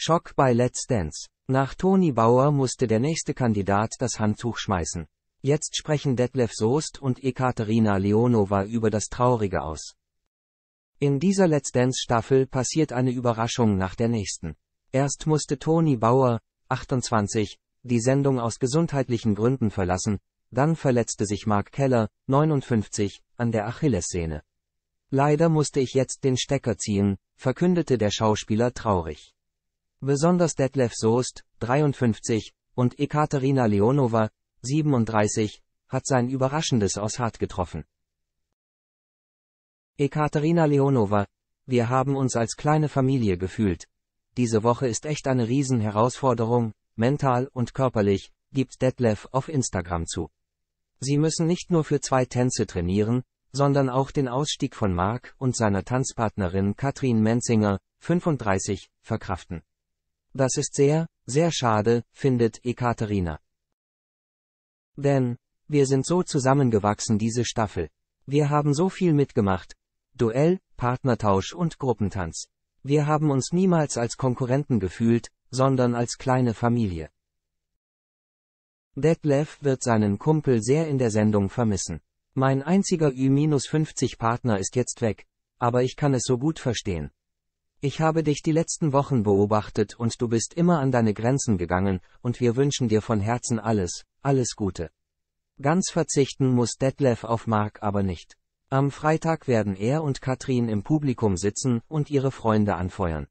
Schock bei Let's Dance. Nach Toni Bauer musste der nächste Kandidat das Handtuch schmeißen. Jetzt sprechen Detlef Soest und Ekaterina Leonova über das Traurige aus. In dieser Let's Dance Staffel passiert eine Überraschung nach der nächsten. Erst musste Toni Bauer, 28, die Sendung aus gesundheitlichen Gründen verlassen, dann verletzte sich Mark Keller, 59, an der Achillessehne. Leider musste ich jetzt den Stecker ziehen, verkündete der Schauspieler traurig. Besonders Detlef Soest, 53, und Ekaterina Leonova, 37, hat sein überraschendes aus hart getroffen. Ekaterina Leonova, wir haben uns als kleine Familie gefühlt. Diese Woche ist echt eine Riesenherausforderung, mental und körperlich, gibt Detlef auf Instagram zu. Sie müssen nicht nur für zwei Tänze trainieren, sondern auch den Ausstieg von Mark und seiner Tanzpartnerin Katrin Menzinger, 35, verkraften. Das ist sehr, sehr schade, findet Ekaterina. Denn, wir sind so zusammengewachsen diese Staffel. Wir haben so viel mitgemacht. Duell, Partnertausch und Gruppentanz. Wir haben uns niemals als Konkurrenten gefühlt, sondern als kleine Familie. Detlef wird seinen Kumpel sehr in der Sendung vermissen. Mein einziger Ü-50 Partner ist jetzt weg, aber ich kann es so gut verstehen. Ich habe dich die letzten Wochen beobachtet und du bist immer an deine Grenzen gegangen, und wir wünschen dir von Herzen alles, alles Gute. Ganz verzichten muss Detlef auf Mark aber nicht. Am Freitag werden er und Katrin im Publikum sitzen und ihre Freunde anfeuern.